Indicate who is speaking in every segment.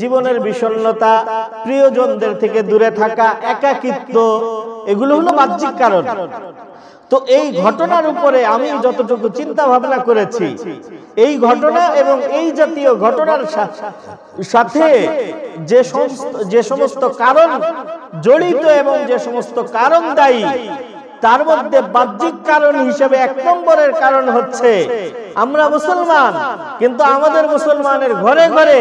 Speaker 1: জীবনের বিষণ্নতা প্রিয়জনদের থেকে দূরে থাকা একাকিত্ব এগুলো হলো বাহ্যিক কারণ তো এই ঘটনার উপরে আমি যতটুকু চিন্তা ভাবনা করেছি এই ঘটনা এবং এই জাতীয় ঘটনার সাথে যে সমস্ত যে সমস্ত কারণ জড়িত এবং যে সমস্ত কারণ দায়ী তার মধ্যে বাহ্যিক কারণ হিসেবে এক নম্বরের কারণ হচ্ছে আমরা মুসলমান কিন্তু আমাদের মুসলমানের ঘরে ঘরে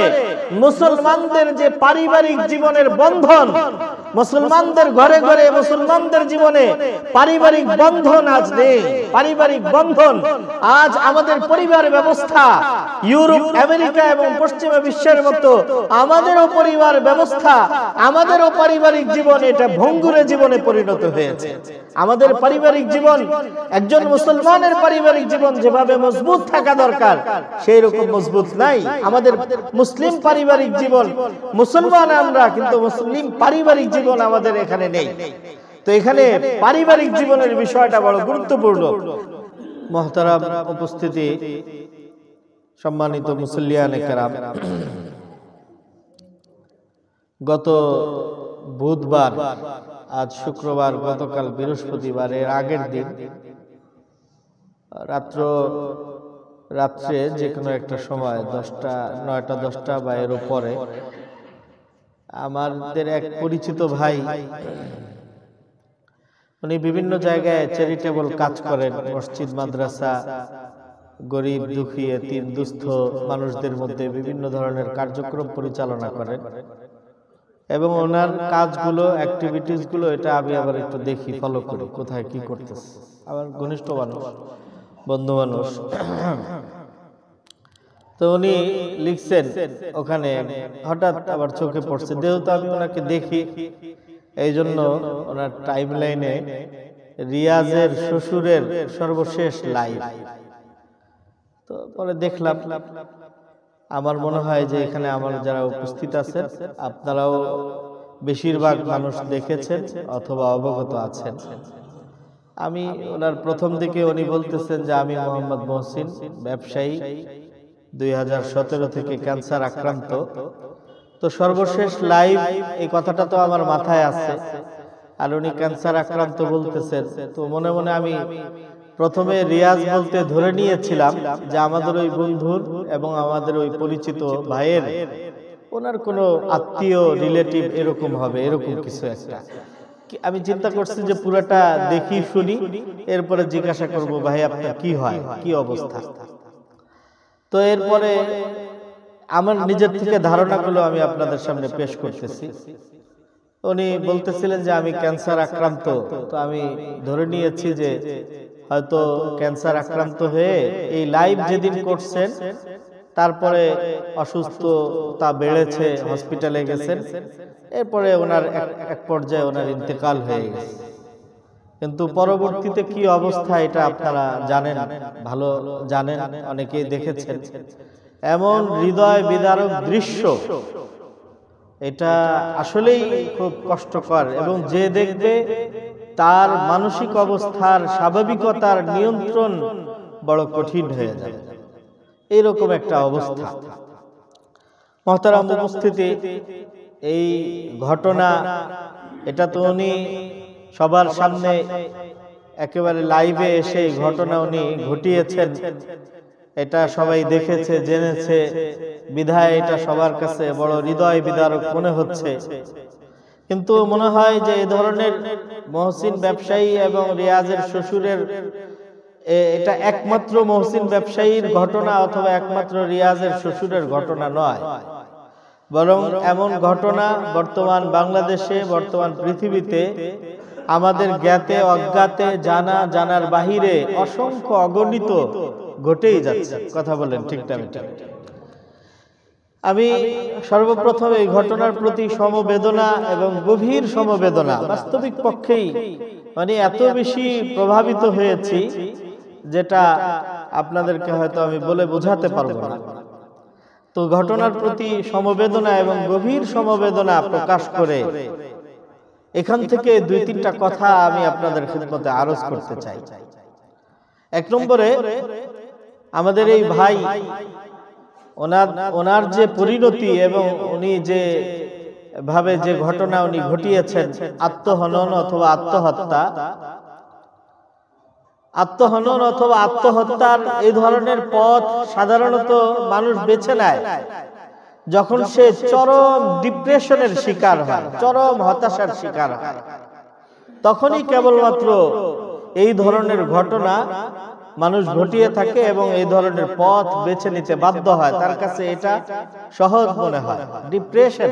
Speaker 1: মুসলমানদের যে পারিবারিক জীবনের বন্ধন মুসলমানদের ঘরে ঘরে মুসলমানদের জীবনে পারিবারিক বন্ধন আজ নেই পারিবারিক বন্ধন আজ আমাদের পরিবার ব্যবস্থা ইউরোপ আমেরিকা এবং পশ্চিমা বিশ্বের মতো আমাদেরও পরিবার ব্যবস্থা আমাদেরও পারিবারিক জীবন এটা ভঙ্গুরে জীবনে পরিণত হয়েছে আমাদের পারিবারিক জীবন একজন মুসলমানের পারিবারিক জীবন যেভাবে মজবুত থাকা দরকার সেই রকম মজবুত নাই আমাদের মুসলিম পারিবারিক জীবন মুসলমান আমরা কিন্তু মুসলিম পারিবারিক জীবন জীবন আমাদের এখানে নেই তো এখানে পারিবারিক জীবনের বিষয়টা বড় গুরুত্বপূর্ণ মহতারাম উপস্থিতি সম্মানিত মুসলিয়ান কেরাম গত বুধবার আজ শুক্রবার গতকাল বৃহস্পতিবারের আগের দিন রাত্র রাত্রে যে কোনো একটা সময় দশটা নয়টা দশটা বা এর উপরে আমাদের এক পরিচিত ভাই উনি বিভিন্ন জায়গায় চ্যারিটেবল কাজ করেন মসজিদ মাদ্রাসা গরিব দুঃখী তিন দুস্থ মানুষদের মধ্যে বিভিন্ন ধরনের কার্যক্রম পরিচালনা করেন এবং ওনার কাজগুলো অ্যাক্টিভিটিসগুলো এটা আমি আবার একটু দেখি ফলো করি কোথায় কি করতেছে আমার ঘনিষ্ঠ মানুষ বন্ধু মানুষ তো উনি লিখছেন ওখানে হঠাৎ আবার চোখে পড়ছে যেহেতু আমি ওনাকে দেখি এই জন্য ওনার টাইম লাইনে রিয়াজের শ্বশুরের সর্বশেষ লাইভ তো পরে দেখলাম আমার মনে হয় যে এখানে আমার যারা উপস্থিত আছে আপনারাও বেশিরভাগ মানুষ দেখেছেন অথবা অবগত আছেন আমি ওনার প্রথম দিকে উনি বলতেছেন যে আমি মোহাম্মদ মহসিন ব্যবসায়ী দুই থেকে ক্যান্সার আক্রান্ত তো সর্বশেষ লাইভ এই কথাটা তো আমার মাথায় আছে আর উনি ক্যান্সার আক্রান্ত বলতেছেন তো মনে মনে আমি প্রথমে রিয়াজ বলতে ধরে নিয়েছিলাম যে আমাদের ওই বন্ধুর এবং আমাদের ওই পরিচিত ভাইয়ের ওনার কোনো আত্মীয় রিলেটিভ এরকম হবে এরকম কিছু একটা আমি চিন্তা করছি যে পুরাটা দেখি শুনি এরপরে জিজ্ঞাসা করব ভাই আপনার কি হয় কি অবস্থা তো এরপরে আমার নিজের থেকে ধারণাগুলো আমি আপনাদের সামনে পেশ করতেছি উনি বলতেছিলেন যে আমি ক্যান্সার আক্রান্ত তো আমি ধরে নিয়েছি যে হয়তো ক্যান্সার আক্রান্ত হয়ে এই লাইভ যেদিন করছেন তারপরে অসুস্থতা বেড়েছে হসপিটালে গেছেন এরপরে ওনার এক পর্যায়ে ওনার ইন্তেকাল হয়ে গেছে কিন্তু পরবর্তীতে কি অবস্থা এটা আপনারা জানেন ভালো জানেন অনেকেই দেখেছেন এমন হৃদয় বিদারক দৃশ্য এটা আসলেই খুব কষ্টকর এবং যে দেখবে তার মানসিক অবস্থার স্বাভাবিকতার নিয়ন্ত্রণ বড় কঠিন হয়ে যাবে এইরকম একটা অবস্থা মহতারাম উপস্থিতি এই ঘটনা এটা তো উনি সবার সামনে একেবারে লাইভে এসে ঘটনা উনি ঘটিয়েছেন এটা সবাই দেখেছে জেনেছে বিধায় এটা সবার কাছে বড় হৃদয় বিদারক মনে হচ্ছে কিন্তু মনে হয় যে এই ধরনের মহসিন ব্যবসায়ী এবং রিয়াজের শ্বশুরের এটা একমাত্র মহসিন ব্যবসায়ীর ঘটনা অথবা একমাত্র রিয়াজের শ্বশুরের ঘটনা নয় বরং এমন ঘটনা বর্তমান বাংলাদেশে বর্তমান পৃথিবীতে আমাদের জ্ঞাতে অজ্ঞাতে জানা জানার বাহিরে অসংখ্য অগণিত ঘটেই যাচ্ছে কথা বলেন ঠিকঠাক আমি সর্বপ্রথম এই ঘটনার প্রতি সমবেদনা এবং গভীর সমবেদনা বাস্তবিক পক্ষেই মানে, মানে এত বেশি প্রভাবিত হয়েছি যেটা আপনাদেরকে হয়তো আমি বলে বোঝাতে পারবো না তো ঘটনার প্রতি সমবেদনা এবং গভীর সমবেদনা প্রকাশ করে এখান থেকে দুই তিনটা কথা আমি আপনাদের খেদমতে আরজ করতে চাই এক নম্বরে আমাদের এই ভাই ওনার ওনার যে পরিণতি এবং উনি যে ভাবে যে ঘটনা উনি ঘটিয়েছেন আত্মহনন অথবা আত্মহত্যা আত্মহনন অথবা আত্মহত্যার এই ধরনের পথ সাধারণত মানুষ বেছে নেয় যখন সে চরম ডিপ্রেশনের শিকার হয় চরম হতাশার শিকার হয় তখনই কেবলমাত্র এই ধরনের ঘটনা মানুষ ঘটিয়ে থাকে এবং এই ধরনের পথ বেছে নিতে বাধ্য হয় তার কাছে এটা সহজ মনে হয় ডিপ্রেশন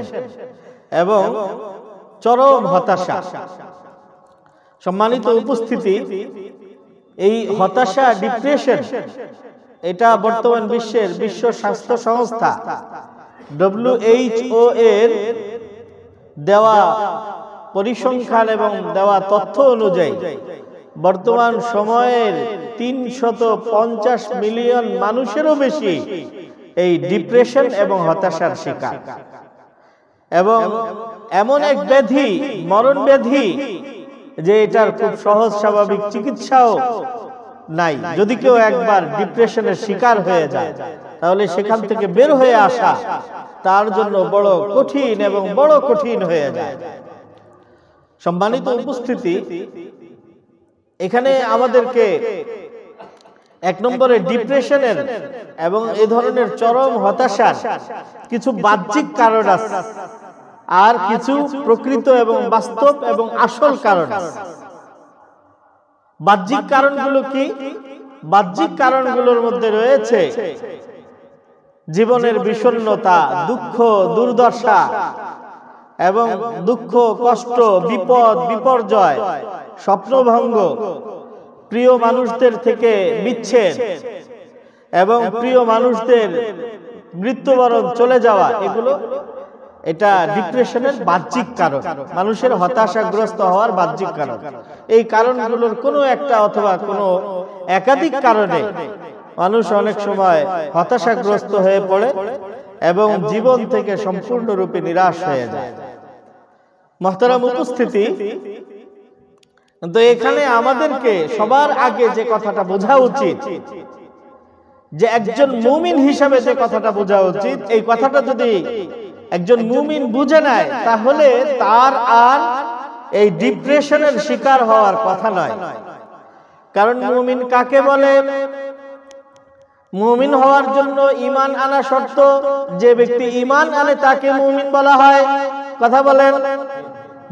Speaker 1: এবং চরম হতাশা সম্মানিত উপস্থিতি এই হতাশা ডিপ্রেশন এটা বর্তমান বিশ্বের বিশ্ব স্বাস্থ্য সংস্থা ডব্লিউএইচও এর দেওয়া পরিসংখ্যান এবং দেওয়া তথ্য অনুযায়ী বর্তমান সময়ের তিনশত পঞ্চাশ মিলিয়ন মানুষেরও বেশি এই ডিপ্রেশন এবং হতাশার শিকার এবং এমন এক ব্যাধি মরণ ব্যাধি যে এটার খুব সহজ স্বাভাবিক চিকিৎসাও নাই যদি কেউ একবার ডিপ্রেশনের শিকার হয়ে যায় তাহলে সেখান থেকে বের হয়ে আসা তার জন্য বড় কঠিন এবং বড় কঠিন হয়ে যায় সম্মানিত উপস্থিতি এখানে আমাদেরকে এক নম্বরে ডিপ্রেশনের এবং এ ধরনের চরম হতাশার কিছু বাহ্যিক কারণ আছে আর কিছু প্রকৃত এবং বাস্তব এবং আসল কারণ বাহ্যিক কারণগুলো কি বাহ্যিক কারণগুলোর মধ্যে রয়েছে জীবনের বিষণ্নতা দুঃখ দুর্দশা এবং দুঃখ কষ্ট বিপদ বিপর্যয় স্বপ্নভঙ্গ প্রিয় মানুষদের থেকে বিচ্ছেদ এবং প্রিয় মানুষদের মৃত্যুবরণ চলে যাওয়া এগুলো এটা ডিপ্রেশনের বাহ্যিক কারণ মানুষের হতাশাগ্রস্ত হওয়ার বাহ্যিক কারণ এই কারণগুলোর কোনো একটা অথবা কোনো একাধিক কারণে মানুষ অনেক সময় হতাশাগ্রস্ত হয়ে পড়ে এবং জীবন থেকে সম্পূর্ণরূপে নিরাশ হয়ে যায় মহতারাম উপস্থিতি তো এখানে আমাদেরকে সবার আগে যে কথাটা বোঝা উচিত যে একজন মুমিন হিসাবে যে কথাটা বোঝা উচিত এই কথাটা যদি একজন মুমিন বুঝে নেয় তাহলে তার আর এই ডিপ্রেশনের শিকার হওয়ার কথা নয় কারণ মুমিন কাকে বলে মুমিন হওয়ার জন্য ইমান আনা শর্ত যে ব্যক্তি ইমান আনে তাকে মুমিন বলা হয় কথা বলেন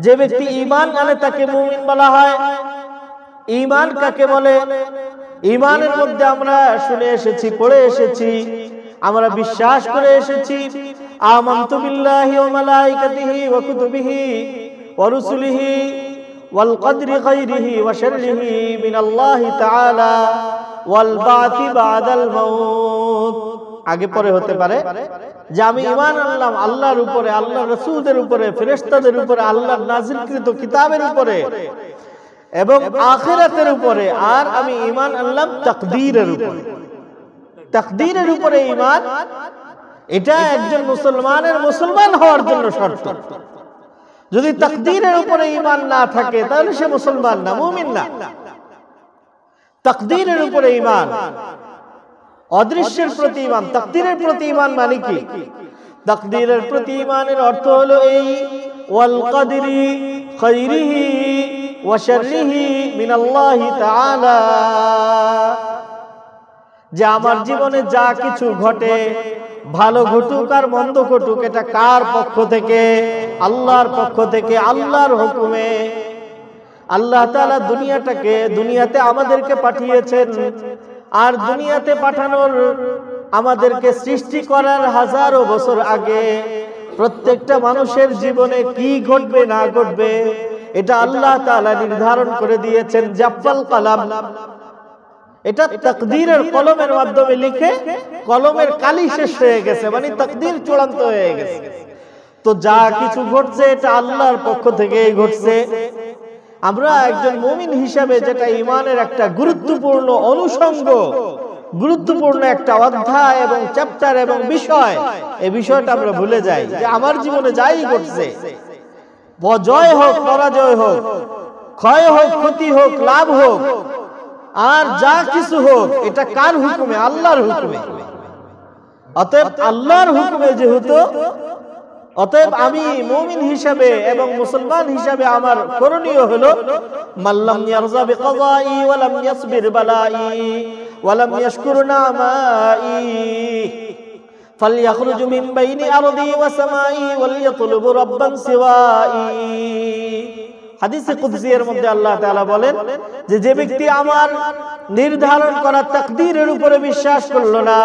Speaker 1: যে ব্যক্তি ইমান আনে তাকে মুমিন বলা হয় ইমান কাকে বলে ইমানের মধ্যে আমরা শুনে এসেছি পড়ে এসেছি আমরা বিশ্বাস করে এসেছি আমি বিল্লাহি ওয়া মালাইকাতিহি ওয়া কুতুবিহি ওয়া আগে পরে হতে পারে যে আমি ইমান আনলাম আল্লাহর উপরে আল্লাহ রসুলদের উপরে ফেরেস্তাদের উপরে আল্লাহ নাজিলকৃত কিতাবের উপরে এবং আখেরাতের উপরে আর আমি ইমান আনলাম তকদিরের উপরে তকদিরের উপরে ইমান এটা একজন মুসলমানের মুসলমান হওয়ার জন্য শর্ত যদি তকদিরের উপরে ইমান না থাকে তাহলে সে মুসলমান না মুমিন না তকদিরের উপরে ইমান অদৃশ্যের প্রতি ইমান তকদিরের প্রতি ইমান মানে কি তকদিরের প্রতি ইমানের অর্থ হলো এই ওয়াল কাদিরি খাইরিহি ওয়া শাররিহি মিনাল্লাহি তাআলা যে আমার জীবনে যা কিছু ঘটে ভালো ঘটুক আর মন্দ ঘটুক এটা কার পক্ষ থেকে আল্লাহর পক্ষ থেকে আল্লাহর হুকুমে আল্লাহ তালা দুনিয়াটাকে দুনিয়াতে আমাদেরকে পাঠিয়েছেন আর দুনিয়াতে পাঠানোর আমাদেরকে সৃষ্টি করার হাজারো বছর আগে প্রত্যেকটা মানুষের জীবনে কি ঘটবে না ঘটবে এটা আল্লাহ তালা নির্ধারণ করে দিয়েছেন জাফাল কালাম এটা তকদিরের কলমের মাধ্যমে লিখে কলমের কালি শেষ হয়ে গেছে মানে তকদির চূড়ান্ত হয়ে গেছে তো যা কিছু ঘটছে এটা আল্লাহর পক্ষ থেকেই ঘটছে আমরা একজন মমিন হিসাবে যেটা ইমানের একটা গুরুত্বপূর্ণ অনুষঙ্গ গুরুত্বপূর্ণ একটা অধ্যায় এবং চ্যাপ্টার এবং বিষয় এই বিষয়টা আমরা ভুলে যাই যে আমার জীবনে যাই ঘটছে জয় হোক পরাজয় হোক ক্ষয় হোক ক্ষতি হোক লাভ হোক আর যা কিছু হোক এটা কার হুকুমে আল্লাহর হুকুমে অতএব আল্লাহর হুকুমে যেহেতু অতএব আমি মুমিন হিসাবে এবং মুসলমান হিসাবে আমার করণীয় হলো মাল্লাম ইয়ারজা বিকাজাই ওয়া লাম ইয়াসবির বালাই ওয়া লাম ইয়াশকুর নামাই فليخرج من بين أرضي وسمائي وليطلب রাব্বান সিওয়াই হাদিসে কুদসিয়ের মধ্যে আল্লাহ তাআলা বলেন যে যে ব্যক্তি আমার নির্ধারণ করা তাকদীরের উপরে বিশ্বাস করলো না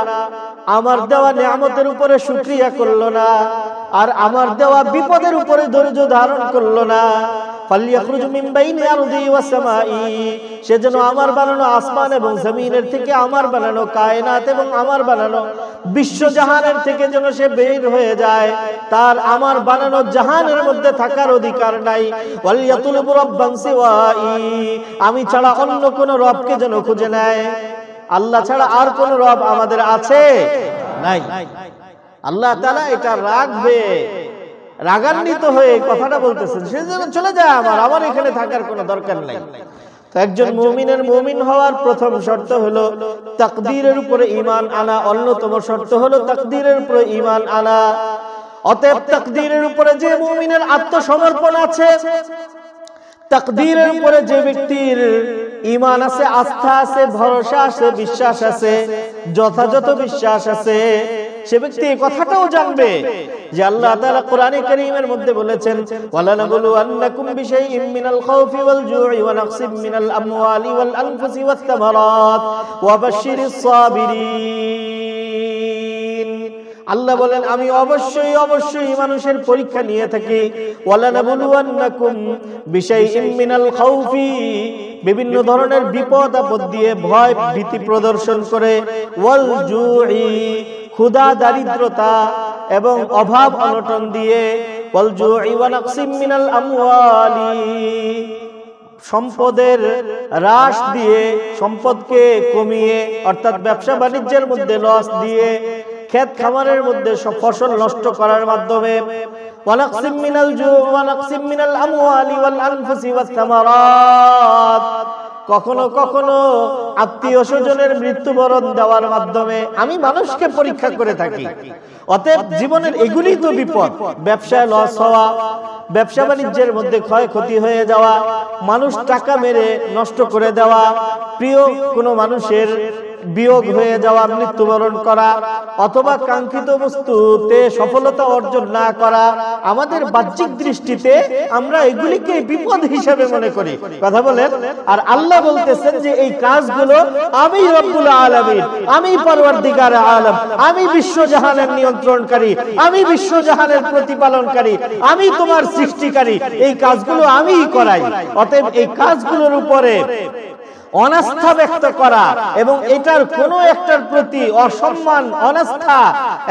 Speaker 1: আমার দেওয়া নিয়ামতের উপরে শুকরিয়া করলো না আর আমার দেওয়া বিপদের উপরে ধৈর্য ধারণ করলো না সে যেন আমার বানানো আসমান এবং জমিনের থেকে আমার বানানো কায়নাত এবং আমার বানানো বিশ্বজাহানের থেকে যেন সে বের হয়ে যায় তার আমার বানানো জাহানের মধ্যে থাকার অধিকার নাই আমি ছাড়া অন্য কোন রবকে যেন খুঁজে নেয় আল্লাহ ছাড়া আর কোন রব আমাদের আছে নাই আল্লাহ তারা এটা রাখবে রাগান্বিত হয়ে কথাটা বলতেছেন সে যেন চলে যায় আমার আমার এখানে থাকার কোনো দরকার নাই একজন মমিনের মমিন হওয়ার প্রথম শর্ত হলো তাকদীরের উপরে ইমান আনা অন্যতম শর্ত হলো তাকদীরের উপরে ইমান আনা অতএব তাকদীরের উপরে যে মমিনের আত্মসমর্পণ আছে তাকদীরের উপরে যে ব্যক্তির ইমান আছে আস্থা আছে ভরসা আছে বিশ্বাস আছে যথাযথ বিশ্বাস আছে সে ব্যক্তি এই কথাটাও জানবে যে আল্লাহ তাআলা কোরআনে কারীমের মধ্যে বলেছেন ওয়ালা ওয়ালানাবুলু আন্নাকুম বিশাইইম মিনাল খাউফি ওয়াল জুই ওয়া নাকসিম মিনাল আমওয়ালি ওয়াল আনফুসি ওয়াত থামারাত ওয়া বাশশিরিস সাবিরিন আল্লাহ বলেন আমি অবশ্যই অবশ্যই মানুষের পরীক্ষা নিয়ে থাকি ওয়ালা ওয়ালানাবুলুয়ান্নাকুম বিশাইইম মিনাল খাউফি বিভিন্ন ধরনের বিপদ আপদ দিয়ে ভয় ভীতি প্রদর্শন করে ওয়াল জুই ক্ষুদা দারিদ্রতা এবং অভাব অনটন দিয়ে সম্পদের হ্রাস দিয়ে সম্পদকে কমিয়ে অর্থাৎ ব্যবসা বাণিজ্যের মধ্যে লস দিয়ে ক্ষেত খামারের মধ্যে ফসল নষ্ট করার মাধ্যমে মিনাল মিনাল আমওয়ালি ওয়াল আনফুসি ওয়াস সামারাত কখনো কখনো আত্মীয় স্বজনের মৃত্যুবরণ দেওয়ার মাধ্যমে আমি মানুষকে পরীক্ষা করে থাকি অতএব জীবনের এগুলি তো বিপদ ব্যবসায় লস হওয়া ব্যবসা বাণিজ্যের মধ্যে ক্ষয়ক্ষতি হয়ে যাওয়া মানুষ টাকা মেরে নষ্ট করে দেওয়া প্রিয় কোনো মানুষের বিয়োগ হয়ে যাওয়া মৃত্যুবরণ করা অথবা কাঙ্ক্ষিত বস্তুতে সফলতা অর্জন না করা আমাদের বাহ্যিক দৃষ্টিতে আমরা এগুলিকে বিপদ হিসেবে মনে করি কথা বলেন আর আল্লাহ বলতেছেন যে এই কাজগুলো আমি রব্বুল আলমিন আমি পরবর্তীকার আলম আমি বিশ্বজাহানের নিয়ন্ত্রণকারী আমি বিশ্বজাহানের প্রতিপালনকারী আমি তোমার সৃষ্টিকারী এই কাজগুলো আমিই করাই অতএব এই কাজগুলোর উপরে অনাস্থা ব্যক্ত করা এবং এটার কোন একটার প্রতি অসম্মান অনাস্থা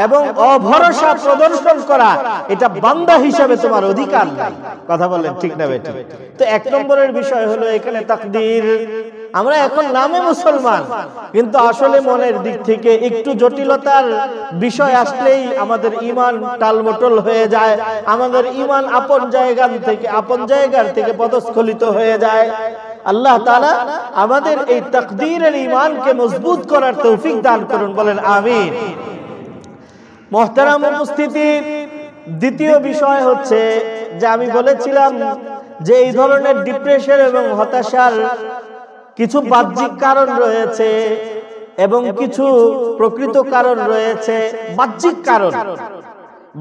Speaker 1: এবং অভরসা প্রদর্শন করা এটা বান্দা হিসাবে তোমার অধিকার নাই কথা বলেন ঠিক না বেটি তো এক নম্বরের বিষয় হলো এখানে তাকদির আমরা এখন নামে মুসলমান কিন্তু আসলে মনের দিক থেকে একটু জটিলতার বিষয় আসলেই আমাদের ইমান টালমটল হয়ে যায় আমাদের ইমান আপন জায়গা থেকে আপন জায়গার থেকে পদস্খলিত হয়ে যায় আল্লাহ তালা আমাদের এই তকদিরের ইমানকে মজবুত করার তৌফিক দান করুন বলেন আমিন মহতারাম উপস্থিতি দ্বিতীয় বিষয় হচ্ছে যে আমি বলেছিলাম যে এই ধরনের ডিপ্রেশন এবং হতাশার কিছু বাহ্যিক কারণ রয়েছে এবং কিছু প্রকৃত কারণ রয়েছে বাহ্যিক কারণ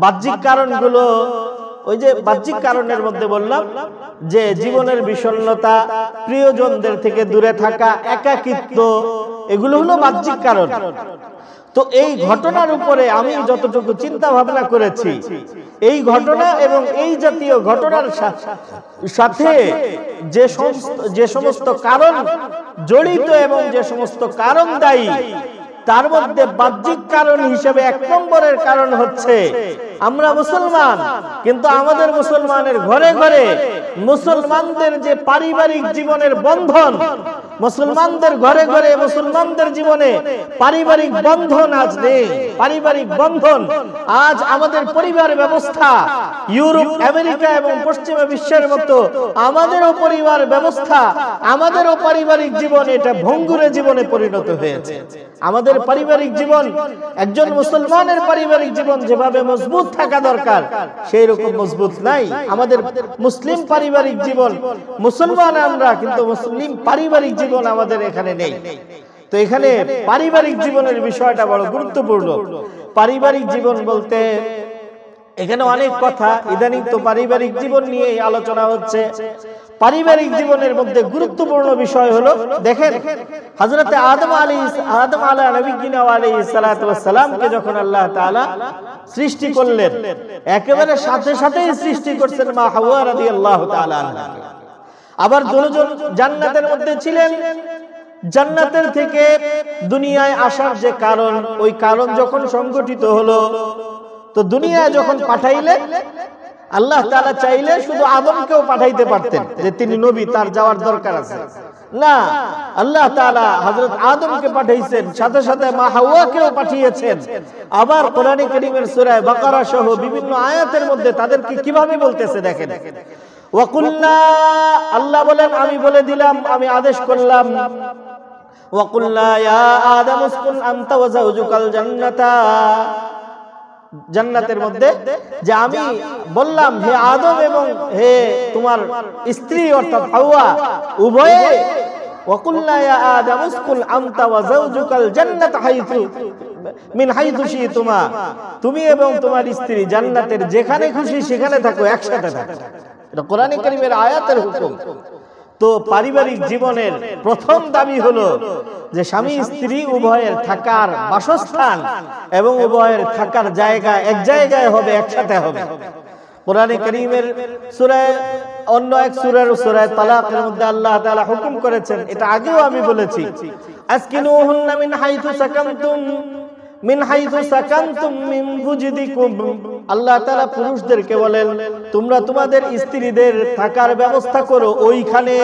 Speaker 1: বাহ্যিক কারণগুলো ওই যে বাহ্যিক কারণের মধ্যে বললাম যে জীবনের বিষণ্নতা প্রিয়জনদের থেকে দূরে থাকা একাকিত্ব এগুলো হলো বাহ্যিক কারণ তো এই ঘটনার উপরে আমি যতটুকু চিন্তা ভাবনা করেছি এই ঘটনা এবং এই জাতীয় ঘটনার সাথে যে সমস্ত যে সমস্ত কারণ জড়িত এবং যে সমস্ত কারণ দায়ী তার মধ্যে বাহ্যিক কারণ হিসেবে এক নম্বরের কারণ হচ্ছে আমরা মুসলমান কিন্তু আমাদের মুসলমানের ঘরে ঘরে মুসলমানদের যে পারিবারিক জীবনের বন্ধন মুসলমানদের ঘরে ঘরে মুসলমানদের জীবনে পারিবারিক বন্ধন আজ নেই পারিবারিক বন্ধন আজ আমাদের পরিবার ব্যবস্থা ইউরোপ আমেরিকা এবং পশ্চিমা বিশ্বের মতো আমাদেরও পরিবার ব্যবস্থা আমাদেরও পারিবারিক জীবন এটা ভঙ্গুরে জীবনে পরিণত হয়েছে আমাদের পারিবারিক জীবন একজন মুসলমানের পারিবারিক জীবন যেভাবে মজবুত মজবুত থাকা দরকার সেই রকম মজবুত নাই আমাদের মুসলিম পারিবারিক জীবন মুসলমান আমরা কিন্তু মুসলিম পারিবারিক জীবন আমাদের এখানে নেই তো এখানে পারিবারিক জীবনের বিষয়টা বড় গুরুত্বপূর্ণ পারিবারিক জীবন বলতে এখানে অনেক কথা ইদানিং তো পারিবারিক জীবন নিয়ে আলোচনা হচ্ছে পারিবারিক জীবনের মধ্যে গুরুত্বপূর্ণ বিষয় হলো দেখেন হজরত আদম আলী আদম আলা নবীনা আলী সালাতামকে যখন আল্লাহ তালা সৃষ্টি করলেন একেবারে সাথে সাথেই সৃষ্টি করছেন মা হাওয়ার আদি আল্লাহ আবার দুজন জান্নাতের মধ্যে ছিলেন জান্নাতের থেকে দুনিয়ায় আসার যে কারণ ওই কারণ যখন সংগঠিত হলো তো দুনিয়ায় যখন পাঠাইলে আল্লাহ তালা চাইলে শুধু আদমকেও পাঠাইতে পারতেন যে তিনি নবী তার যাওয়ার দরকার আছে না আল্লাহ তালা হজরত আদমকে পাঠিয়েছেন সাথে সাথে মা হাওয়াকেও পাঠিয়েছেন আবার কোরআন করিমের সুরায় বাকারা সহ বিভিন্ন আয়াতের মধ্যে তাদেরকে কিভাবে বলতেছে দেখেন ওয়াকুল্লা আল্লাহ বলেন আমি বলে দিলাম আমি আদেশ করলাম ওয়াকুল্লা ইয়া আদম উসকুন আনতা ওয়া জান্নাতা জান্নাতের মধ্যে যে আমি বললাম হে আদম এবং হে তোমার স্ত্রী অর্থাৎ হাওয়া উভয়ে তুমি এবং তোমার স্ত্রী জান্নাতের যেখানে খুশি সেখানে থাকো একসাথে থাকো এটা আয়াতের হুকুম তো পারিবারিক জীবনের প্রথম দাবি হলো যে স্বামী স্ত্রী উভয়ের থাকার বাসস্থান এবং উভয়ের থাকার জায়গা এক জায়গায় হবে একসাথে হবে কোরআনে করিমের সুরায় অন্য এক সুরের সুরায় তালাকের মধ্যে আল্লাহ তালা হুকুম করেছেন এটা আগেও আমি বলেছি আজকে হাইতু সাকামতুম আল্লাহ পুরুষদেরকে বলেন তোমরা তোমাদের স্ত্রীদের থাকার ব্যবস্থা করো ওইখানে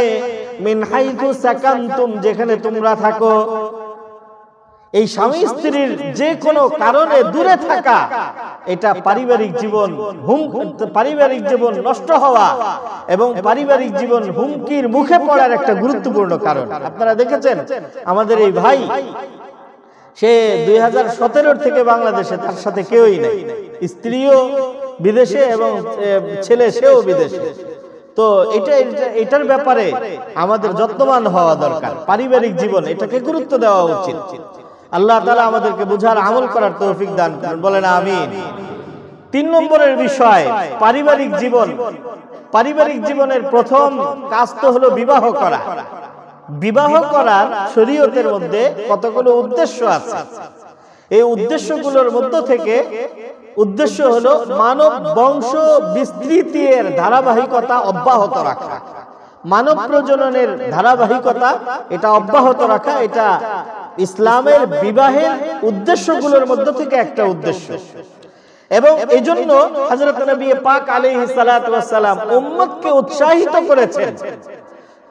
Speaker 1: যেখানে তোমরা থাকো এই স্বামী স্ত্রীর যে কোনো কারণে দূরে থাকা এটা পারিবারিক জীবন পারিবারিক জীবন নষ্ট হওয়া এবং পারিবারিক জীবন হুমকির মুখে পড়ার একটা গুরুত্বপূর্ণ কারণ আপনারা দেখেছেন আমাদের এই ভাই সে দুই হাজার থেকে বাংলাদেশে তার সাথে কেউই নেই স্ত্রীও বিদেশে এবং ছেলে সেও বিদেশে তো এটা এটার ব্যাপারে আমাদের যত্নবান হওয়া দরকার পারিবারিক জীবন এটাকে গুরুত্ব দেওয়া উচিত আল্লাহ তালা আমাদেরকে বুঝার আমল করার তৌফিক দান করেন বলেন আমি তিন নম্বরের বিষয় পারিবারিক জীবন পারিবারিক জীবনের প্রথম কাজ তো হলো বিবাহ করা বিবাহ করার শরীয়তের মধ্যে কতগুলো উদ্দেশ্য আছে এই উদ্দেশ্যগুলোর মধ্য থেকে উদ্দেশ্য হলো মানব বংশ বিস্তৃতির ধারাবাহিকতা অব্যাহত রাখা মানব প্রজননের ধারাবাহিকতা এটা অব্যাহত রাখা এটা ইসলামের বিবাহের উদ্দেশ্যগুলোর মধ্য থেকে একটা উদ্দেশ্য এবং এজন্য হযরত নবী পাক আলাইহিস সালাম উম্মতকে উৎসাহিত করেছেন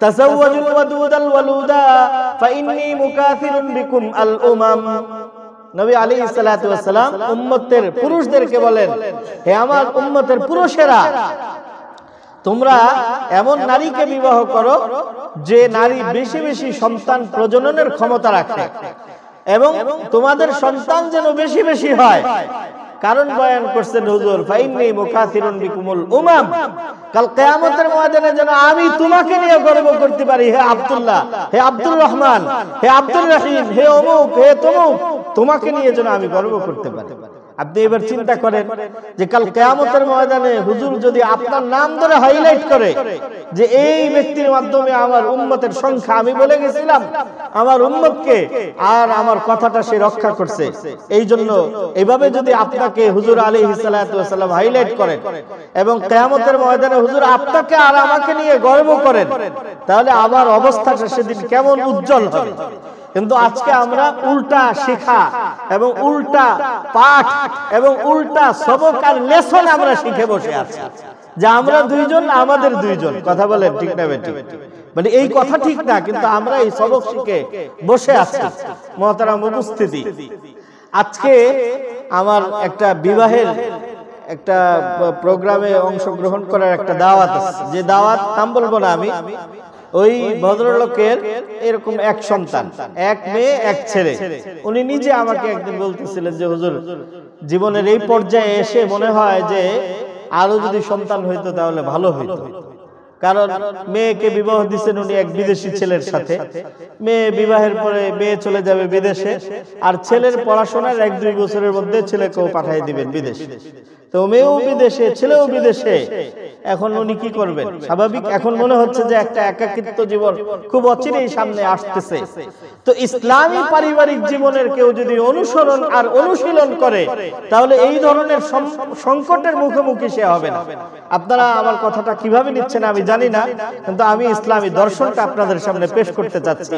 Speaker 1: تزوجوا الودود الولودا فإني مكاثر بكم الأمم নবী আলী সালাম উম্মতের পুরুষদেরকে বলেন হে আমার উম্মতের পুরুষেরা তোমরা এমন নারীকে বিবাহ করো যে নারী বেশি বেশি সন্তান প্রজননের ক্ষমতা রাখে এবং তোমাদের সন্তান যেন বেশি বেশি হয় কারণ বয়ান করছেন হুজুর ফাইনি মুকাসিরুন বিকুমুল উমাম কাল কিয়ামতের ময়দানে যেন আমি তোমাকে নিয়ে গর্ব করতে পারি হে আব্দুল্লাহ হে আব্দুর রহমান হে আব্দুর রহিম হে অমুক হে তমুক তোমাকে নিয়ে যেন আমি গর্ব করতে পারি আপনি এবার চিন্তা করেন যে কাল কেয়ামতের ময়দানে হুজুর যদি আপনার নাম ধরে হাইলাইট করে যে এই ব্যক্তির মাধ্যমে আমার উন্মতের সংখ্যা আমি বলে গেছিলাম আমার উম্মতকে আর আমার কথাটা সে রক্ষা করছে এই জন্য এভাবে যদি আপনাকে হুজুর আলী হিসালাম হাইলাইট করেন এবং কেয়ামতের ময়দানে হুজুর আপনাকে আর আমাকে নিয়ে গর্ব করেন তাহলে আমার অবস্থাটা সেদিন কেমন উজ্জ্বল হবে কিন্তু আজকে আমরা উল্টা শেখা এবং উল্টা পাঠ এবং উল্টা সবকার লেসন আমরা শিখে বসে আছি যে আমরা দুইজন আমাদের দুইজন কথা বলে ঠিক না মানে বেটি মানে এই কথা ঠিক না কিন্তু আমরা এই সবক শিখে বসে আছি মহতারাম উপস্থিতি আজকে আমার একটা বিবাহের একটা প্রোগ্রামে অংশগ্রহণ করার একটা দাওয়াত আছে যে দাওয়াত নাম বলবো না আমি ওই ভদ্রলোকের এরকম এক সন্তান এক মেয়ে এক ছেলে উনি নিজে আমাকে একদিন বলতেছিলেন যে হুজুর জীবনের এই পর্যায়ে এসে মনে হয় যে আরো যদি সন্তান হইতো তাহলে ভালো হইতো কারণ মেয়েকে বিবাহ দিচ্ছেন উনি এক বিদেশি ছেলের সাথে মেয়ে বিবাহের পরে মেয়ে চলে যাবে বিদেশে আর ছেলের পড়াশোনার এক দুই বছরের মধ্যে ছেলেকেও পাঠিয়ে দিবেন বিদেশে তো মেয়েও বিদেশে ছেলেও বিদেশে এখন উনি কি করবেন স্বাভাবিক এখন মনে হচ্ছে যে একটা একাকিত্ব জীবন খুব অচিরেই সামনে আসতেছে তো ইসলামী পারিবারিক জীবনের কেউ যদি অনুসরণ আর অনুশীলন করে তাহলে এই ধরনের সংকটের মুখোমুখি সে হবে না আপনারা আমার কথাটা কিভাবে নিচ্ছেন আমি জানি না কিন্তু আমি ইসলামী দর্শনটা আপনাদের সামনে পেশ করতে চাচ্ছি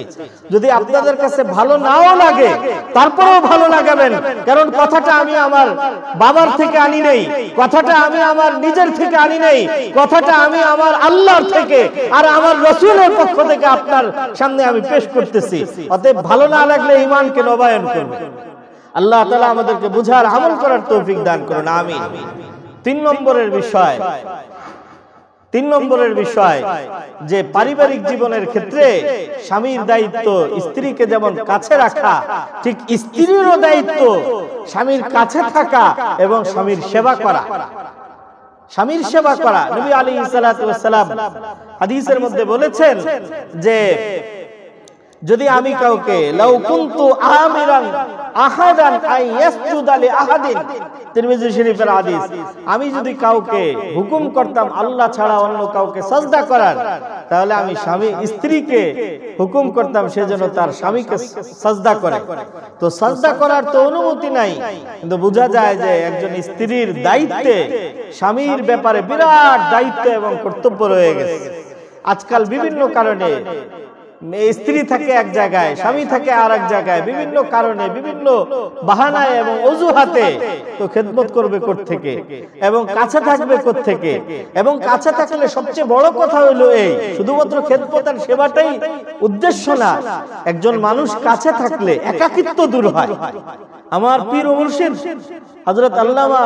Speaker 1: যদি আপনাদের কাছে ভালো নাও লাগে তারপরেও ভালো লাগাবেন কারণ কথাটা আমি আমার বাবার থেকে আনি নেই কথাটা আমি আমার নিজের থেকে আনি নেই কথাটা আমি আমার আল্লাহর থেকে আর আমার রসুলের পক্ষ থেকে আপনার সামনে আমি পেশ করতেছি অতএব ভালো না লাগলে ইমানকে নবায়ন করবে আল্লাহ তালা আমাদেরকে বুঝার আমল করার তৌফিক দান করুন আমি তিন নম্বরের বিষয় তিন নম্বরের বিষয় যে পারিবারিক জীবনের ক্ষেত্রে স্বামীর দায়িত্ব স্ত্রীকে যেমন কাছে রাখা ঠিক স্ত্রীরও দায়িত্ব স্বামীর কাছে থাকা এবং স্বামীর সেবা করা স্বামীর সেবা করা নবী আলী সালাম হাদিসের মধ্যে বলেছেন যে যদি আমি কাউকে আই আমি যদি কাউকে হুকুম করতাম আল্লাহ ছাড়া অন্য কাউকে সাজদা করার তাহলে আমি স্বামী স্ত্রীকে হুকুম করতাম সেজন্য তার স্বামীকে সাজদা করে তো সাজদা করার তো অনুমতি নাই কিন্তু বোঝা যায় যে একজন স্ত্রীর দায়িত্বে স্বামীর ব্যাপারে বিরাট দায়িত্ব এবং কর্তব্য রয়ে গেছে আজকাল বিভিন্ন কারণে স্ত্রী থাকে এক জায়গায় স্বামী থাকে আর এক জায়গায় বিভিন্ন কারণে বিভিন্ন বাহানায় এবং অজুহাতে তো খেদমত করবে থেকে এবং কাছে থাকবে থেকে এবং কাছে থাকলে সবচেয়ে বড় কথা হলো এই শুধুমাত্র খেদমতের সেবাটাই উদ্দেশ্য না একজন মানুষ কাছে থাকলে একাকিত্ব দূর হয় আমার পীর মুর্শিদ হজরত আল্লামা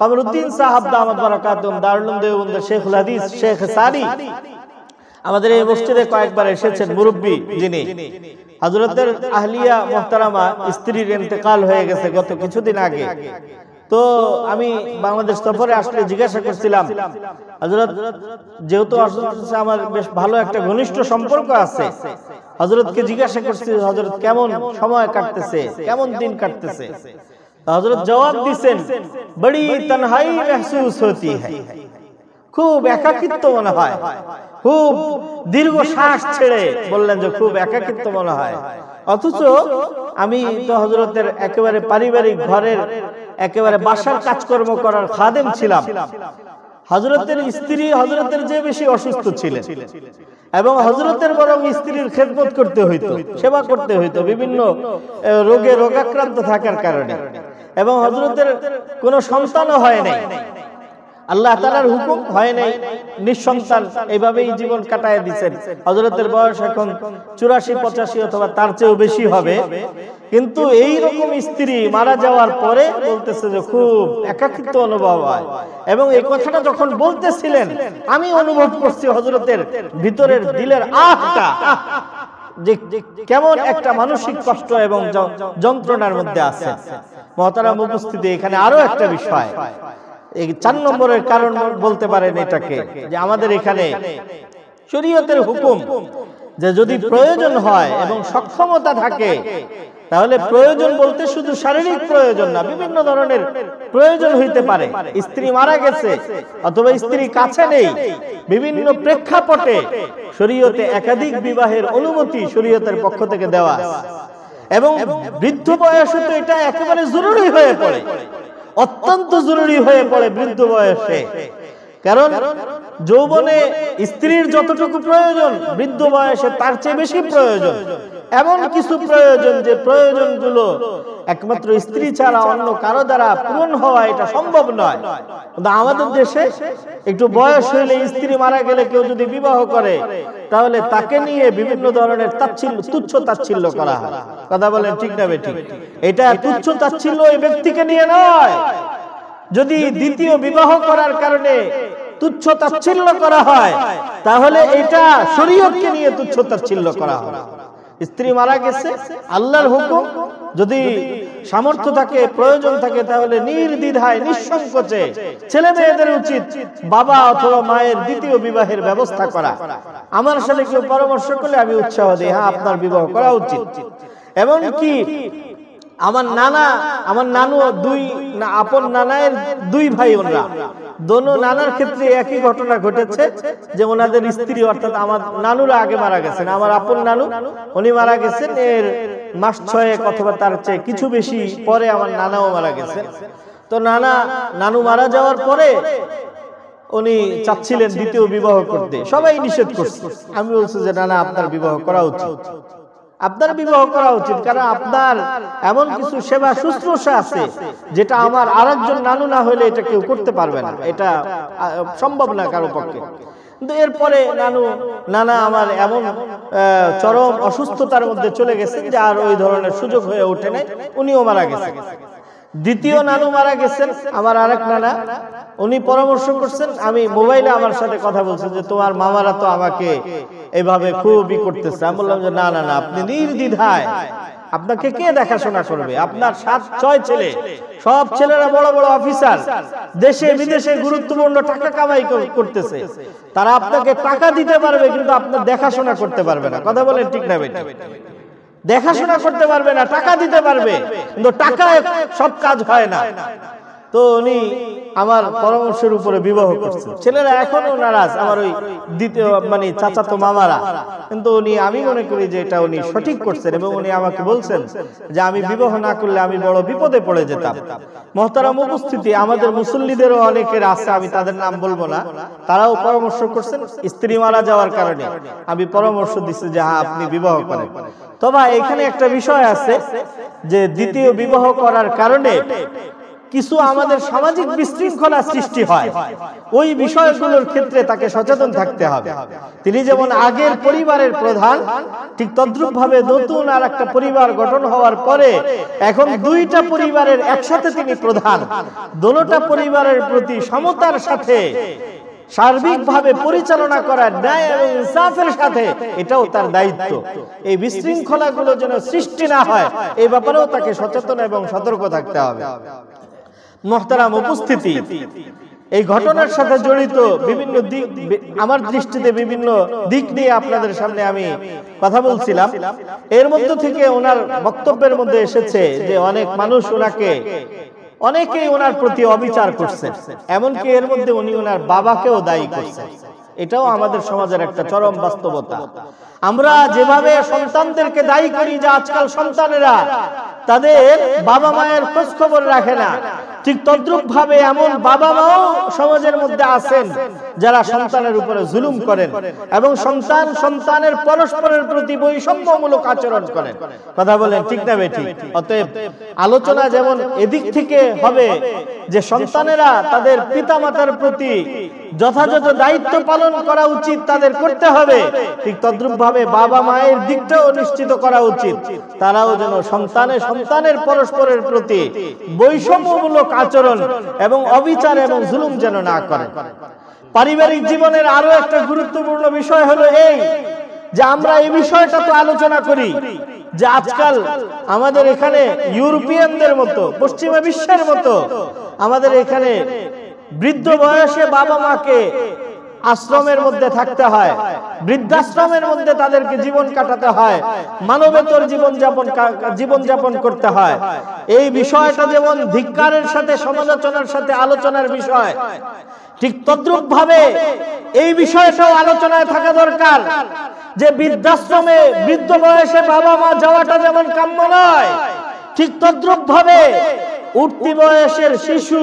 Speaker 1: কামরুদ্দিন সাহাব দামাত বারাকাতুম দারুল দেওবন্দ হাদিস শেখ সারি আমাদের এই মসজিদে কয়েকবার এসেছেন মুরব্বী যিনি হাজরতের আহলিয়া মোহতারামা স্ত্রীর ইন্তেকাল হয়ে গেছে গত কিছুদিন আগে তো আমি বাংলাদেশ সফরে আসলে জিজ্ঞাসা করছিলাম হজরত যেহেতু আমার বেশ ভালো একটা ঘনিষ্ঠ সম্পর্ক আছে হজরতকে জিজ্ঞাসা করছি হজরত কেমন সময় কাটতেছে কেমন দিন কাটতেছে হজরত জবাব দিচ্ছেন বড়ি তনহাই মেহসুস হতি হ্যাঁ খুব একাকিত্ব মনে হয় খুব দীর্ঘ শ্বাস ছেড়ে বললেন যে খুব একাকিত্ব মনে হয় অথচ আমি তো হজরতের একেবারে পারিবারিক ঘরের একেবারে বাসার কাজকর্ম করার খাদেম ছিলাম হজরতের স্ত্রী হজরতের যে বেশি অসুস্থ ছিলেন এবং হজরতের বরং স্ত্রীর খেদমত করতে হইতো সেবা করতে হইতো বিভিন্ন রোগে রোগাক্রান্ত থাকার কারণে এবং হজরতের কোনো সন্তানও হয় নাই আল্লাহ তালার হুকুম হয় নাই নিঃসন্তান এইভাবেই জীবন কাটায় দিচ্ছেন হজরতের বয়স এখন চুরাশি পঁচাশি অথবা তার চেয়েও বেশি হবে কিন্তু এই রকম স্ত্রী মারা যাওয়ার পরে বলতেছে যে খুব একাকিত্ব অনুভব হয় এবং এই কথাটা যখন বলতেছিলেন আমি অনুভব করছি হজরতের ভিতরের দিলের আহটা কেমন একটা মানসিক কষ্ট এবং যন্ত্রণার মধ্যে আছে মহতারাম উপস্থিতি এখানে আরো একটা বিষয় এই চার নম্বরের কারণ বলতে পারেন এটাকে যে আমাদের এখানে শরীয়তের হুকুম যে যদি প্রয়োজন হয় এবং সক্ষমতা থাকে তাহলে প্রয়োজন বলতে শুধু শারীরিক প্রয়োজন না বিভিন্ন ধরনের প্রয়োজন হইতে পারে স্ত্রী মারা গেছে অথবা স্ত্রী কাছে নেই বিভিন্ন প্রেক্ষাপটে শরীয়তে একাধিক বিবাহের অনুমতি শরীয়তের পক্ষ থেকে দেওয়া এবং বৃদ্ধ বয়স তো এটা একেবারে জরুরি হয়ে পড়ে অত্যন্ত জরুরি হয়ে পড়ে বৃদ্ধ বয়সে কারণ যৌবনে স্ত্রীর যতটুকু প্রয়োজন বৃদ্ধ বয়সে তার চেয়ে বেশি প্রয়োজন এমন কিছু প্রয়োজন যে প্রয়োজন গুলো একমাত্র স্ত্রী ছাড়া অন্য কারো দ্বারা পূরণ হওয়া এটা সম্ভব নয় কিন্তু আমাদের দেশে একটু বয়স হইলে স্ত্রী মারা গেলে কেউ যদি বিবাহ করে তাহলে তাকে নিয়ে বিভিন্ন ধরনের তাচ্ছিল্য তুচ্ছ তাচ্ছিল্য করা হয় কথা বলেন ঠিক না বেটি এটা তুচ্ছ তাচ্ছিল্য ওই ব্যক্তিকে নিয়ে নয় যদি দ্বিতীয় বিবাহ করার কারণে তুচ্ছ তাচ্ছিল্য করা হয় তাহলে এটা শরীয়তকে নিয়ে তুচ্ছ তাচ্ছিল্য করা হয় স্ত্রী মারা গেছে আল্লাহর হুকুম যদি সামর্থ্য থাকে প্রয়োজন থাকে তাহলে নির্দ্বিধায় নিঃসংকোচে ছেলে মেয়েদের উচিত বাবা অথবা মায়ের দ্বিতীয় বিবাহের ব্যবস্থা করা আমার সাথে কেউ পরামর্শ করলে আমি উৎসাহ দিই হ্যাঁ আপনার বিবাহ করা উচিত এমনকি আমার নানা আমার নানু দুই আপন নানায়ের দুই ভাই ওনরা দোনো নানার ক্ষেত্রে একই ঘটনা ঘটেছে যে ওনাদের স্ত্রী অর্থাৎ আমার নানুরা আগে মারা গেছেন আমার আপন নানু উনি মারা গেছেন এর মাস ছয়েক অথবা তার চেয়ে কিছু বেশি পরে আমার নানাও মারা গেছেন তো নানা নানু মারা যাওয়ার পরে উনি চাচ্ছিলেন দ্বিতীয় বিবাহ করতে সবাই নিষেধ করছে আমি বলছি যে নানা আপনার বিবাহ করা উচিত আপনার বিবাহ করা উচিত কারণ আপনার এমন কিছু সেবা শুশ্রূষা আছে যেটা আমার আরেকজন নানু না হলে এটা কেউ করতে পারবে না এটা সম্ভব না কারো পক্ষে কিন্তু এরপরে নানু নানা আমার এমন চরম অসুস্থতার মধ্যে চলে গেছে যে আর ওই ধরনের সুযোগ হয়ে ওঠে নাই উনিও মারা গেছেন দ্বিতীয় নানু মারা গেছেন আমার আরেক নানা উনি পরামর্শ করছেন আমি মোবাইলে আমার সাথে কথা বলছেন যে তোমার মামারা তো আমাকে এভাবে খুবই করতেছে আমি বললাম যে না না না আপনি নির্দিধায় আপনাকে কে দেখাশোনা করবে আপনার সাত ছয় ছেলে সব ছেলেরা বড় বড় অফিসার দেশে বিদেশে গুরুত্বপূর্ণ টাকা কামাই করতেছে তারা আপনাকে টাকা দিতে পারবে কিন্তু আপনার দেখাশোনা করতে পারবে না কথা বলেন ঠিক না বেটা দেখাশোনা করতে পারবে না টাকা দিতে পারবে কিন্তু টাকা সব কাজ হয় না তো উনি আমার পরামর্শের উপরে বিবাহ করছে ছেলেরা এখনো নারাজ আমার ওই দ্বিতীয় মানে চাচাতো মামারা কিন্তু উনি আমি মনে করি যে এটা উনি সঠিক করছেন এবং উনি আমাকে বলছেন যে আমি বিবাহ না করলে আমি বড় বিপদে পড়ে যেতাম মহতারাম উপস্থিতি আমাদের মুসল্লিদেরও অনেকের আছে আমি তাদের নাম বলবো না তারাও পরামর্শ করছেন স্ত্রী মারা যাওয়ার কারণে আমি পরামর্শ দিচ্ছি যে হ্যাঁ আপনি বিবাহ করেন তবে এখানে একটা বিষয় আছে যে দ্বিতীয় বিবাহ করার কারণে কিছু আমাদের সামাজিক বিশৃঙ্খলা সৃষ্টি হয় ওই বিষয়গুলোর ক্ষেত্রে তাকে সচেতন থাকতে হবে তিনি যেমন আগের পরিবারের প্রধান ঠিক তদ্রুপ ভাবে নতুন আর একটা পরিবার গঠন হওয়ার পরে এখন দুইটা পরিবারের একসাথে তিনি প্রধান দোনোটা পরিবারের প্রতি সমতার সাথে সার্বিকভাবে পরিচালনা করা ন্যায় এবং ইনসাফের সাথে এটাও তার দায়িত্ব এই বিশৃঙ্খলাগুলো যেন সৃষ্টি না হয় এই ব্যাপারেও তাকে সচেতন এবং সতর্ক থাকতে হবে মোহতারাম উপস্থিতি এই ঘটনার সাথে জড়িত বিভিন্ন দিক আমার দৃষ্টিতে বিভিন্ন দিক নিয়ে আপনাদের সামনে আমি কথা বলছিলাম এর মধ্য থেকে ওনার বক্তব্যের মধ্যে এসেছে যে অনেক মানুষ ওনাকে অনেকেই ওনার প্রতি অবিচার করছে এমনকি এর মধ্যে উনি ওনার বাবাকেও দায়ী করছে এটাও আমাদের সমাজের একটা চরম বাস্তবতা আমরা যেভাবে সন্তানদেরকে দায়ী করি যে আজকাল সন্তানেরা তাদের বাবা মায়ের খোঁজ খবর রাখে না ঠিক তদ্রুপ ভাবে এমন বাবা মাও সমাজের মধ্যে আছেন যারা সন্তানের উপরে জুলুম করেন এবং সন্তান সন্তানের পরস্পরের প্রতি বৈষম্যমূলক আচরণ করেন কথা বলেন ঠিক না বেটি অতএব আলোচনা যেমন এদিক থেকে হবে যে সন্তানেরা তাদের পিতামাতার প্রতি যথাযথ দায়িত্ব পালন করা উচিত তাদের করতে হবে ঠিক তদ্রুপ ভাবে বাবা মায়ের দিকটাও নিশ্চিত করা উচিত তারাও যেন সন্তানের সন্তানের পরস্পরের প্রতি বৈষম্যমূলক আচরণ এবং অবিচার এবং জুলুম যেন না করে পারিবারিক জীবনের আরো একটা গুরুত্বপূর্ণ বিষয় হলো এই যে আমরা এই বিষয়টা তো আলোচনা করি যে আজকাল আমাদের এখানে ইউরোপিয়ানদের মতো পশ্চিমা বিশ্বের মতো আমাদের এখানে বৃদ্ধ বয়সে বাবা মাকে আশ্রমের মধ্যে থাকতে হয় বৃদ্ধাশ্রমের মধ্যে তাদেরকে জীবন কাটাতে হয় মানবেতর জীবনযাপন জীবনযাপন করতে হয় এই বিষয়টা যেমন ধিকারের সাথে সমালোচনার সাথে আলোচনার বিষয় ঠিক তদ্রুপ ভাবে এই বিষয়টাও আলোচনায় থাকা দরকার যে বৃদ্ধাশ্রমে বৃদ্ধ বয়সে বাবা মা যাওয়াটা যেমন কাম্য নয় ঠিক তদ্রুপ ভাবে উঠতি বয়সের শিশু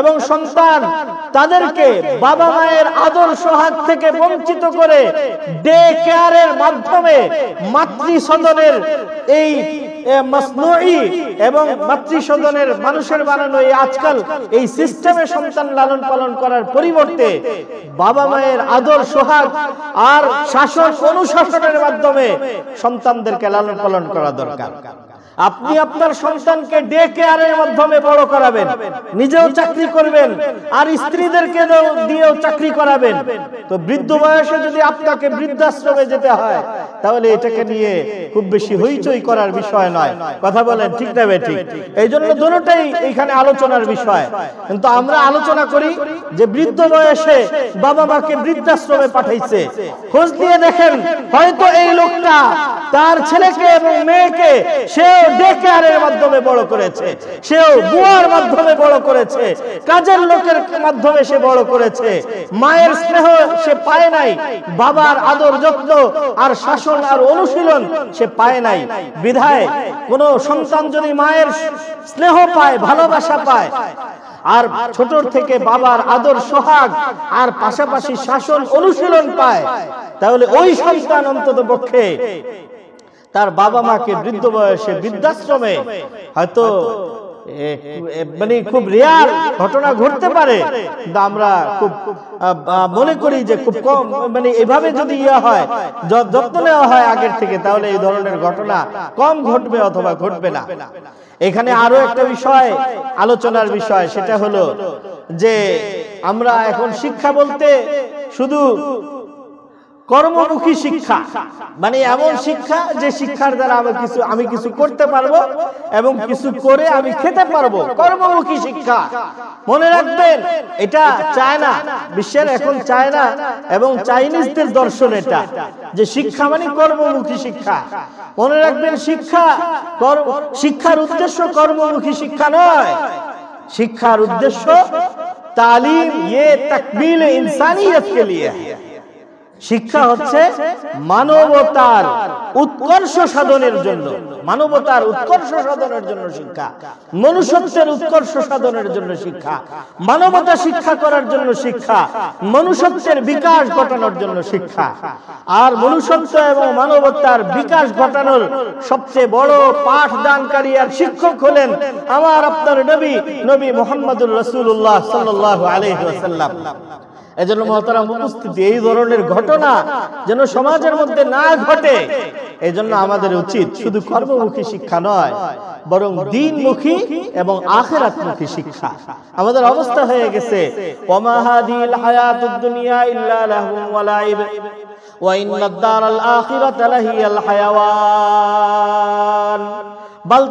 Speaker 1: এবং সন্তান তাদেরকে বাবা মায়ের আদর সোহাগ থেকে বঞ্চিত করে ডে কেয়ারের মাধ্যমে মাতৃ সদনের এই এবং মাতৃ সদনের মানুষের বানানো আজকাল এই সিস্টেমে সন্তান লালন পালন করার পরিবর্তে বাবা মায়ের আদর সোহাগ আর শাসন অনুশাসনের মাধ্যমে সন্তানদেরকে লালন পালন করা দরকার আপনি আপনার সন্তানকে ডে কেয়ারের মাধ্যমে বড় করাবেন নিজেও চাকরি করবেন আর স্ত্রীদেরকে দিয়েও চাকরি করাবেন তো বৃদ্ধ বয়সে যদি আপনাকে বৃদ্ধাশ্রমে যেতে হয় তাহলে এটাকে নিয়ে খুব বেশি হইচই করার বিষয় নয় কথা বলেন ঠিক না ঠিক এই জন্য দুটাই এখানে আলোচনার বিষয় কিন্তু আমরা আলোচনা করি যে বৃদ্ধ বয়সে বাবা মাকে বৃদ্ধাশ্রমে পাঠাইছে খোঁজ দিয়ে দেখেন হয়তো এই লোকটা তার ছেলেকে এবং মেয়েকে সেও ডেকারের মাধ্যমে বড় করেছে সেও বুয়ার মাধ্যমে বড় করেছে কাজের লোকের মাধ্যমে সে বড় করেছে মায়ের স্নেহ সে পায় নাই বাবার আদর যত্ন আর শাসন আর অনুশীলন সে পায় নাই বিধায় কোনো সন্তান যদি মায়ের স্নেহ পায় ভালোবাসা পায় আর ছোটর থেকে বাবার আদর সোহাগ আর পাশাপাশি শাসন অনুশীলন পায় তাহলে ওই সন্তান অন্তত পক্ষে তার বাবা মাকে বৃদ্ধ বয়সে বৃদ্ধাশ্রমে হয়তো মানে, মানে খুব রেয়ার ঘটনা ঘটতে পারে আমরা খুব মনে করি যে খুব কম মানে এভাবে যদি ইয়ে, ইয়ে হয় যত্ন নেওয়া হয় আগের থেকে তাহলে এই ধরনের ঘটনা কম ঘটবে অথবা ঘটবে না এখানে আরো একটা বিষয় আলোচনার বিষয় সেটা হলো যে আমরা এখন শিক্ষা বলতে শুধু কর্মমুখী শিক্ষা মানে এমন শিক্ষা যে শিক্ষার দ্বারা আমি কিছু আমি কিছু করতে পারবো এবং কিছু করে আমি খেতে পারবো কর্মমুখী শিক্ষা মনে রাখবেন এটা চায় না বিশ্বের এখন চায় না এবং চাইনিজদের দর্শন এটা যে শিক্ষা মানে কর্মমুখী শিক্ষা মনে রাখবেন শিক্ষা শিক্ষার উদ্দেশ্য কর্মমুখী শিক্ষা নয় শিক্ষার উদ্দেশ্য তালিম ইয়ে তকমিল ইনসানিয়ত কে লিয়ে শিক্ষা হচ্ছে মানবতার উৎকর্ষ সাধনের জন্য মানবতার উৎকর্ষ সাধনের জন্য শিক্ষা মনুষ্যত্বের উৎকর্ষ সাধনের জন্য শিক্ষা মানবতা শিক্ষা করার জন্য শিক্ষা মনুষ্যত্বের বিকাশ ঘটানোর জন্য শিক্ষা আর মনুষ্যত্ব এবং মানবতার বিকাশ ঘটানোর সবচেয়ে বড় পাঠদানকারী আর শিক্ষক হলেন আমার আপনার নবী নবী মোহাম্মদুর রসুল্লাহ সাল্লাহ আলহ্লাম এজন্য মহতারাম উপস্থিতি এই ধরনের ঘটনা যেন সমাজের মধ্যে না ঘটে এই জন্য আমাদের উচিত শুধু কর্মমুখী শিক্ষা নয় বরং দিনমুখী এবং আখেরাতমুখী শিক্ষা আমাদের অবস্থা হয়ে গেছে ওমাহাদিল হায়াতুদ দুনিয়া ইল্লা লাহু ওয়া লাইব ওয়া ইন্নাদ দারাল লাহিয়াল হায়াওয়ান বাল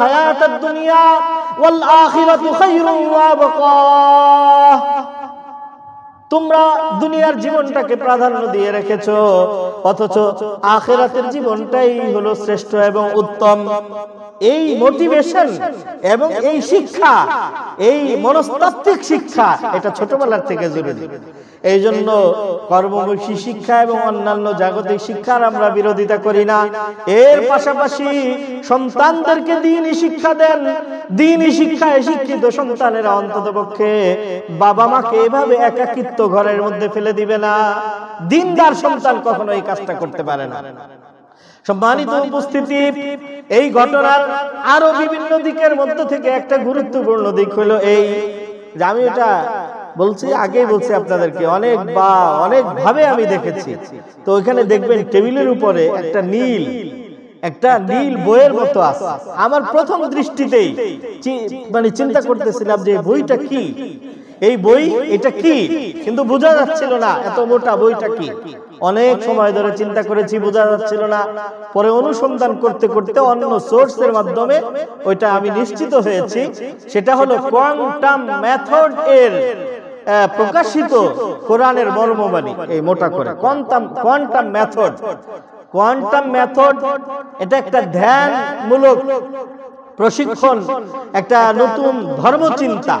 Speaker 1: হায়াতাদ দুনিয়া ওয়াল আখিরাতু ওয়া তোমরা দুনিয়ার জীবনটাকে প্রাধান্য দিয়ে রেখেছ অথচ আখেরাতের জীবনটাই হলো শ্রেষ্ঠ এবং উত্তম এই মোটিভেশন এবং এই শিক্ষা এই মনস্তাত্ত্বিক শিক্ষা এটা ছোটবেলার থেকে জরুরি এই জন্য কর্মমুখী শিক্ষা এবং অন্যান্য জাগতিক শিক্ষার আমরা বিরোধিতা করি না এর পাশাপাশি সন্তানদেরকে দিনই শিক্ষা দেন দিনই শিক্ষায় শিক্ষিত সন্তানেরা অন্তত পক্ষে বাবা মাকে এভাবে একাকিত্ব ঘরের মধ্যে ফেলে দিবে না দিনদার সন্তান কখনো এই কাজটা করতে পারে না সম্মানিত উপস্থিতি এই ঘটনার আরো বিভিন্ন দিকের মধ্য থেকে একটা গুরুত্বপূর্ণ দিক হলো এই যে আমি এটা বলছি আগেই বলছি আপনাদেরকে অনেক বা অনেকভাবে আমি দেখেছি তো ওইখানে দেখবেন টেবিলের উপরে একটা নীল একটা নীল বইয়ের মতো আছে আমার প্রথম দৃষ্টিতেই মানে, মানে চিন্তা করতেছিলাম যে বইটা কি এই বই এটা কি কিন্তু বোঝা যাচ্ছিল না এত মোটা বইটা কি অনেক সময় ধরে চিন্তা করেছি বোঝা যাচ্ছিল না পরে অনুসন্ধান করতে করতে অন্য সোর্স এর মাধ্যমে ওইটা আমি নিশ্চিত হয়েছি সেটা হলো কোয়ান্টাম মেথড এর প্রকাশিত কোরআনের মর্মবাণী এই মোটা করে quantum quantum method quantum method এটা একটা ধ্যানমূলক প্রশিক্ষণ একটা নতুন ধর্মচিন্তা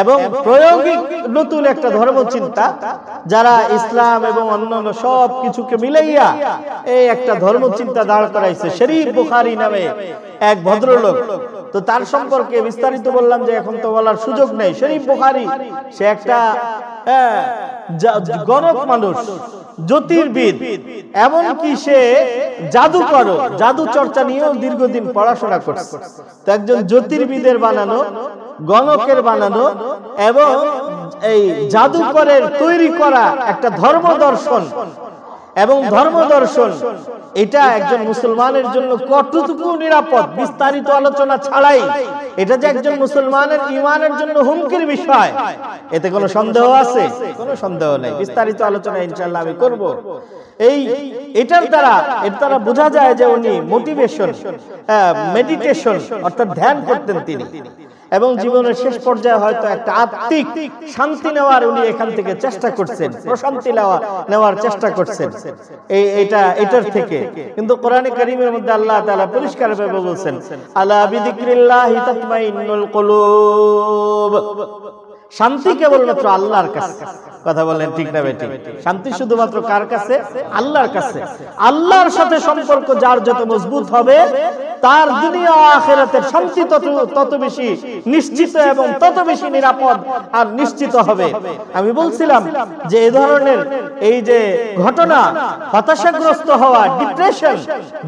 Speaker 1: এবং প্রয়োগিক নতুন একটা ধর্ম চিন্তা যারা ইসলাম এবং অন্যান্য সব কিছুকে মিলাইয়া এই একটা ধর্ম চিন্তা দাঁড় করাইছে শরীফ বুখারি নামে এক ভদ্রলোক তো তার সম্পর্কে বিস্তারিত বললাম যে এখন তো বলার সুযোগ নেই শরীফ বুখারি সে একটা হ্যাঁ, গণক মানুষ জ্যোতির্বিদ এমনকি সে করো জাদু চর্চা নিয়েও দীর্ঘদিন পড়াশোনা করছে তো একজন জ্যোতির্বিদের বানানো গণকের বানানো এবং এই জাদুকরের তৈরি করা একটা ধর্ম দর্শন এবং ধর্ম দর্শন এটা একজন মুসলমানের জন্য কতটুকু নিরাপদ বিস্তারিত আলোচনা ছাড়াই এটা যে একজন মুসলমানের ইমানের জন্য হুমকির বিষয় এতে কোনো সন্দেহ আছে কোনো সন্দেহ নেই বিস্তারিত আলোচনা ইনশাল্লাহ আমি করব এই এটার দ্বারা এর দ্বারা বোঝা যায় যে উনি মোটিভেশন মেডিটেশন অর্থাৎ ধ্যান করতেন তিনি এবং জীবনের শেষ পর্যায়ে হয়তো একটা আত্মিক শান্তি নেওয়ার উনি এখান থেকে চেষ্টা করছেন প্রশান্তি নেওয়ার চেষ্টা করছেন এই এটা এটার থেকে কিন্তু কোরআনে করিমের মধ্যে আল্লাহ তালা পরিষ্কার ভাবে বলছেন আল্লাহ বিযিকরিল্লাহি তাতমাইন্নুল শান্তি কেবলমাত্র আল্লাহর কাছে কথা বলেন ঠিক না বেটি শান্তি শুধুমাত্র কার কাছে আল্লাহর কাছে আল্লাহর সাথে সম্পর্ক যার যত মজবুত হবে তার দুনিয়া আখেরাতের শান্তি তত তত বেশি নিশ্চিত এবং তত বেশি নিরাপদ আর নিশ্চিত হবে আমি বলছিলাম যে এই ধরনের এই যে ঘটনা হতাশাগ্রস্ত হওয়া ডিপ্রেশন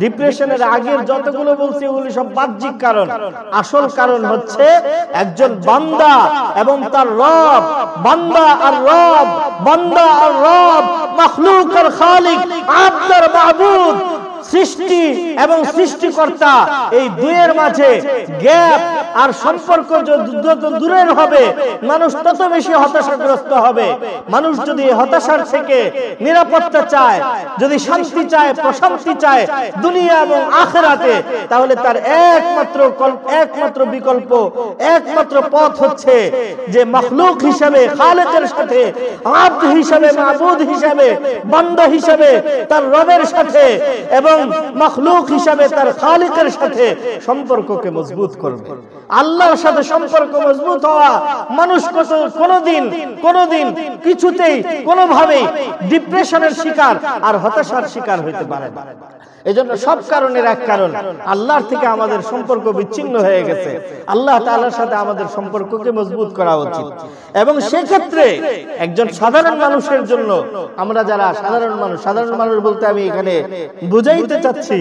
Speaker 1: ডিপ্রেশনের আগের যতগুলো বলছি ওগুলি সব বাহ্যিক কারণ আসল কারণ হচ্ছে একজন বান্দা এবং তার রব বান্দা আর রব رب بندہ اور مخلوق الخالق عبد المعبود সৃষ্টি এবং সৃষ্টিকর্তা এই দুয়ের মাঝে গ্যাপ আর সম্পর্ক যত দূরের হবে মানুষ তত বেশি হতাশাগ্রস্ত হবে মানুষ যদি হতাশার থেকে নিরাপত্তা চায় যদি শান্তি চায় প্রশান্তি চায় দুনিয়া এবং আখেরাতে তাহলে তার একমাত্র একমাত্র বিকল্প একমাত্র পথ হচ্ছে যে মখলুক হিসাবে খালেকের সাথে আব্দ হিসাবে মাহবুদ হিসাবে বন্ধ হিসাবে তার রবের সাথে এবং এবং মখলুক হিসাবে তার খালিকের সাথে সম্পর্ককে মজবুত করবে আল্লাহর সাথে সম্পর্ক মজবুত হওয়া মানুষ কোনদিন কোনদিন কিছুতেই কোনোভাবেই ডিপ্রেশনের শিকার আর হতাশার শিকার হইতে পারে এজন্য সব কারণের এক কারণ আল্লাহর থেকে আমাদের সম্পর্ক বিচ্ছিন্ন হয়ে গেছে আল্লাহ তালার সাথে আমাদের সম্পর্ককে মজবুত করা উচিত এবং সেক্ষেত্রে একজন সাধারণ মানুষের জন্য আমরা যারা সাধারণ মানুষ সাধারণ মানুষ বলতে আমি এখানে বুঝাইতে চাচ্ছি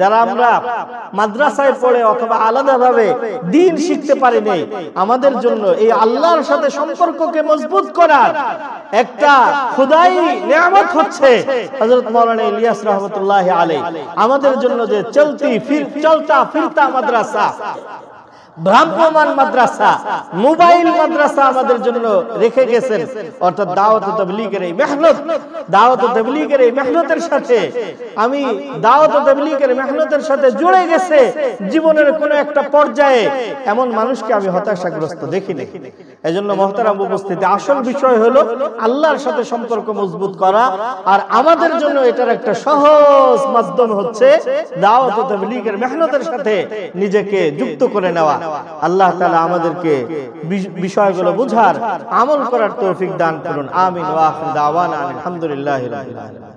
Speaker 1: যারা আমরা মাদ্রাসায় পড়ে অথবা আলাদাভাবে দিন শিখতে পারিনি আমাদের জন্য এই আল্লাহর সাথে সম্পর্ককে মজবুত করার একটা খুদাই নিয়ামত হচ্ছে হজরত মৌলানা ইলিয়াস রহমতুল্লাহ আলী আমাদের জন্য যে চলতি ফির চলতা ফিরতা মাদ্রাসা ভ্রাম্যমান মাদ্রাসা মোবাইল মাদ্রাসা আমাদের জন্য রেখে গেছেন অর্থাৎ দাওয়াত তবলিগের এই মেহনত দাওয়াত তবলিগের এই মেহনতের সাথে আমি দাওয়াত তবলিগের মেহনতের সাথে জুড়ে গেছে জীবনের কোন একটা পর্যায়ে এমন মানুষকে আমি হতাশাগ্রস্ত দেখি দেখিনি এজন্য মহতারাম উপস্থিতি আসল বিষয় হলো আল্লাহর সাথে সম্পর্ক মজবুত করা আর আমাদের জন্য এটার একটা সহজ মাধ্যম হচ্ছে দাওয়াত তবলিগের মেহনতের সাথে নিজেকে যুক্ত করে নেওয়া আল্লাহ তালা আমাদেরকে বিষয়গুলো বুঝার আমল করার তৌফিক দান করুন আমিন আলহামদুলিল্লাহ